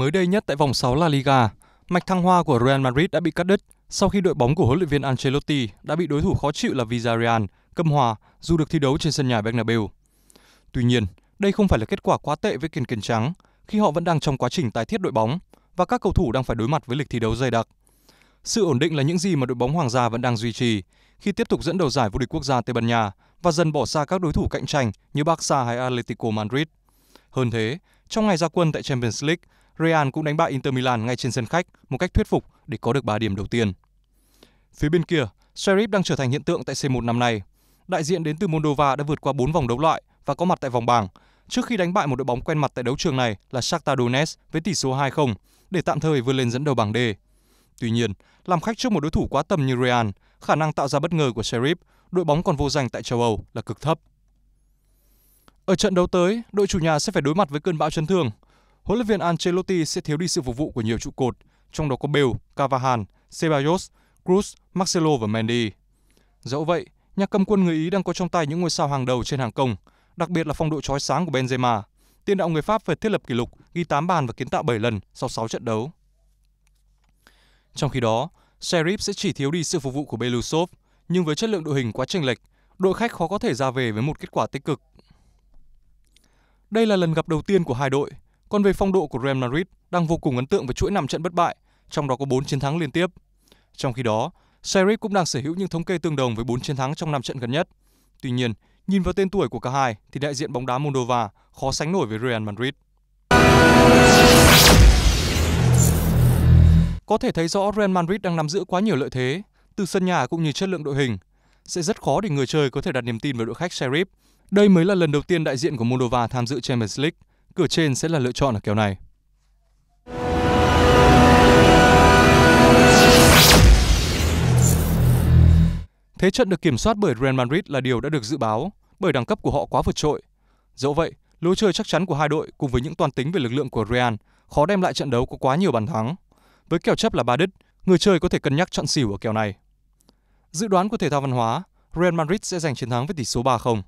Mới đây nhất tại vòng 6 La Liga, mạch thăng hoa của Real Madrid đã bị cắt đứt sau khi đội bóng của huấn luyện viên Ancelotti đã bị đối thủ khó chịu là Villarreal cầm hòa dù được thi đấu trên sân nhà Bernabeu. Tuy nhiên, đây không phải là kết quả quá tệ với kiền kiền trắng khi họ vẫn đang trong quá trình tái thiết đội bóng và các cầu thủ đang phải đối mặt với lịch thi đấu dày đặc. Sự ổn định là những gì mà đội bóng Hoàng gia vẫn đang duy trì khi tiếp tục dẫn đầu giải vô địch quốc gia Tây Ban Nha và dần bỏ xa các đối thủ cạnh tranh như Barca hay Atletico Madrid. Hơn thế, trong ngày ra quân tại Champions League, Real cũng đánh bại Inter Milan ngay trên sân khách một cách thuyết phục để có được 3 điểm đầu tiên. Phía bên kia, Sheriff đang trở thành hiện tượng tại C1 năm nay. Đại diện đến từ Moldova đã vượt qua 4 vòng đấu loại và có mặt tại vòng bảng trước khi đánh bại một đội bóng quen mặt tại đấu trường này là Shakhtar Donetsk với tỷ số 2-0 để tạm thời vươn lên dẫn đầu bảng D. Tuy nhiên, làm khách trước một đối thủ quá tầm như Real, khả năng tạo ra bất ngờ của Sheriff, đội bóng còn vô danh tại châu Âu là cực thấp. Ở trận đấu tới, đội chủ nhà sẽ phải đối mặt với cơn bão chấn thương huấn luyện viên Ancelotti sẽ thiếu đi sự phục vụ của nhiều trụ cột, trong đó có Bale, Cavahan, Ceballos, Cruz, Marcelo và Mendy. Dẫu vậy, nhà cầm quân người Ý đang có trong tay những ngôi sao hàng đầu trên hàng công, đặc biệt là phong độ chói sáng của Benzema. Tiền đạo người Pháp về thiết lập kỷ lục ghi 8 bàn và kiến tạo 7 lần sau 6 trận đấu. Trong khi đó, Sheriff sẽ chỉ thiếu đi sự phục vụ của Belusov, nhưng với chất lượng đội hình quá chênh lệch, đội khách khó có thể ra về với một kết quả tích cực. Đây là lần gặp đầu tiên của hai đội, còn về phong độ của Real Madrid đang vô cùng ấn tượng với chuỗi 5 trận bất bại, trong đó có 4 chiến thắng liên tiếp. Trong khi đó, Serif cũng đang sở hữu những thống kê tương đồng với 4 chiến thắng trong 5 trận gần nhất. Tuy nhiên, nhìn vào tên tuổi của cả hai thì đại diện bóng đá Moldova khó sánh nổi với Real Madrid. Có thể thấy rõ Real Madrid đang nắm giữ quá nhiều lợi thế, từ sân nhà cũng như chất lượng đội hình. Sẽ rất khó để người chơi có thể đặt niềm tin vào đội khách Sheriff. Đây mới là lần đầu tiên đại diện của Moldova tham dự Champions League cửa trên sẽ là lựa chọn ở kèo này. Thế trận được kiểm soát bởi Real Madrid là điều đã được dự báo, bởi đẳng cấp của họ quá vượt trội. Dẫu vậy, lối chơi chắc chắn của hai đội cùng với những toàn tính về lực lượng của Real khó đem lại trận đấu có quá nhiều bàn thắng. Với kèo chấp là ba đứt, người chơi có thể cân nhắc chọn xỉu ở kèo này. Dự đoán của thể thao văn hóa, Real Madrid sẽ giành chiến thắng với tỷ số 3-0.